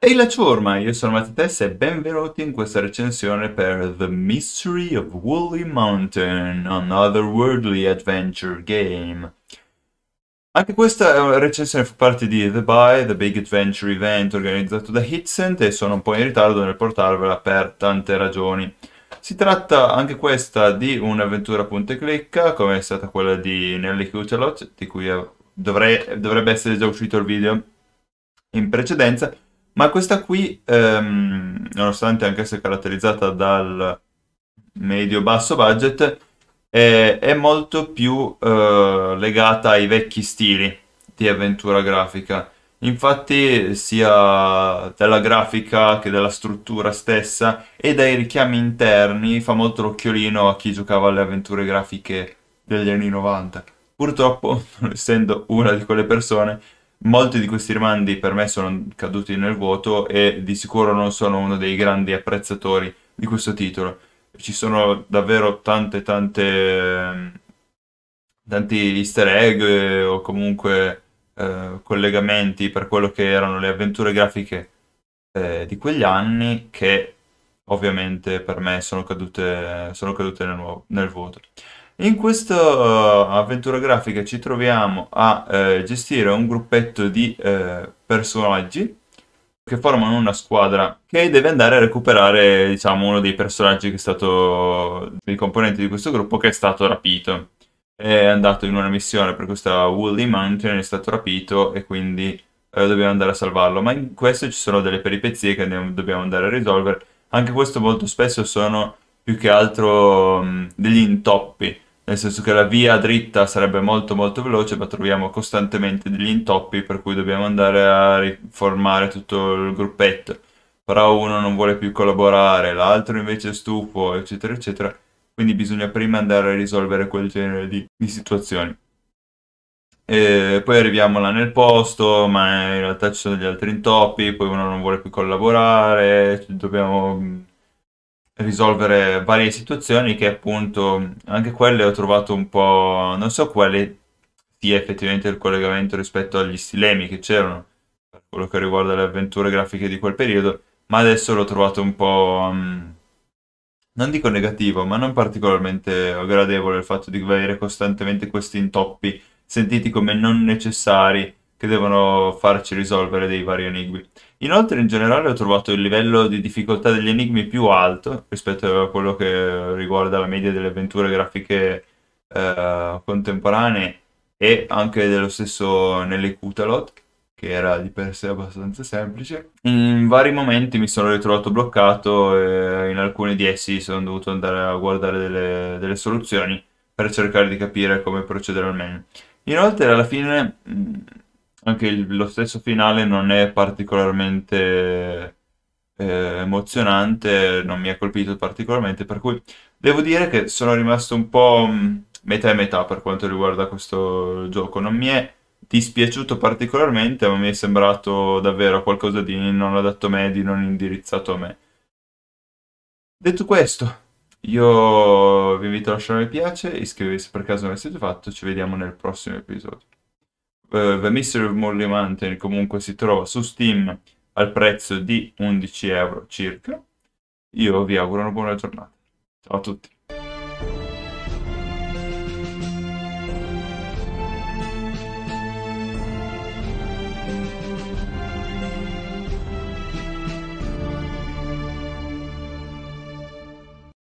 Ehi la ciurma, io sono Matt Tess e benvenuti in questa recensione per The Mystery of Woolly Mountain, an otherworldly adventure game. Anche questa recensione fa parte di The Buy, The Big Adventure Event organizzato da Hitsent e sono un po' in ritardo nel portarvela per tante ragioni. Si tratta anche questa di un'avventura punta e clicca, come è stata quella di Nelly Cutelot, di cui dovrei, dovrebbe essere già uscito il video in precedenza, ma questa qui, ehm, nonostante anche se caratterizzata dal medio-basso budget, è, è, molto più eh, legata ai vecchi stili di avventura grafica. Infatti, sia della grafica che della struttura stessa e dai richiami interni fa molto l'occhiolino a chi giocava alle avventure grafiche degli anni 90. Purtroppo, non essendo una di quelle persone, molti di questi rimandi per me sono caduti nel vuoto e di sicuro non sono uno dei grandi apprezzatori di questo titolo. Ci sono davvero tante tante tanti easter egg eh, o comunque eh, collegamenti per quello che erano le avventure grafiche eh, di quegli anni che ovviamente per me sono cadute, sono cadute nel, nel vuoto. In questa eh, avventura grafica ci troviamo a eh, gestire un gruppetto di eh, personaggi che formano una squadra che deve andare a recuperare diciamo, uno dei personaggi che è stato, dei componenti di questo gruppo che è stato rapito. È andato in una missione per questa Woolly Mountain, è stato rapito e quindi eh, dobbiamo andare a salvarlo. Ma in questo ci sono delle peripezie che dobbiamo andare a risolvere. Anche questo molto spesso sono più che altro mm, degli intoppi nel senso che la via dritta sarebbe molto molto veloce, ma troviamo costantemente degli intoppi per cui dobbiamo andare a riformare tutto il gruppetto. Però uno non vuole più collaborare, l'altro invece è stufo, eccetera, eccetera. Quindi bisogna prima andare a risolvere quel genere di, di situazioni. E poi arriviamo là nel posto, ma in realtà ci sono degli altri intoppi, poi uno non vuole più collaborare, dobbiamo risolvere varie situazioni che appunto anche quelle ho trovato un po'... non so quale sia effettivamente il collegamento rispetto agli stilemi che c'erano per quello che riguarda le avventure grafiche di quel periodo, ma adesso l'ho trovato un po'... Um, non dico negativo, ma non particolarmente gradevole il fatto di avere costantemente questi intoppi sentiti come non necessari che devono farci risolvere dei vari enigmi. Inoltre in generale ho trovato il livello di difficoltà degli enigmi più alto rispetto a quello che riguarda la media delle avventure grafiche eh, contemporanee e anche dello stesso nelle Cutalot che era di per sé abbastanza semplice. In vari momenti mi sono ritrovato bloccato e in alcuni di essi sono dovuto andare a guardare delle, delle soluzioni per cercare di capire come procedere al meglio. Inoltre alla fine mm, anche il, lo stesso finale non è particolarmente eh, emozionante, non mi ha colpito particolarmente, per cui devo dire che sono rimasto un po' mm, metà e metà per quanto riguarda questo gioco, non mi è dispiaciuto particolarmente, ma mi è sembrato davvero qualcosa di non adatto a me, di non indirizzato a me. Detto questo, io vi invito a lasciare un mi piace, iscrivervi se per caso non l'avete fatto, ci vediamo nel prossimo episodio uh, eh, The Mystery of Molly Mountain comunque si trova su Steam al prezzo di 11 euro circa. Io vi auguro una buona giornata. Ciao a tutti.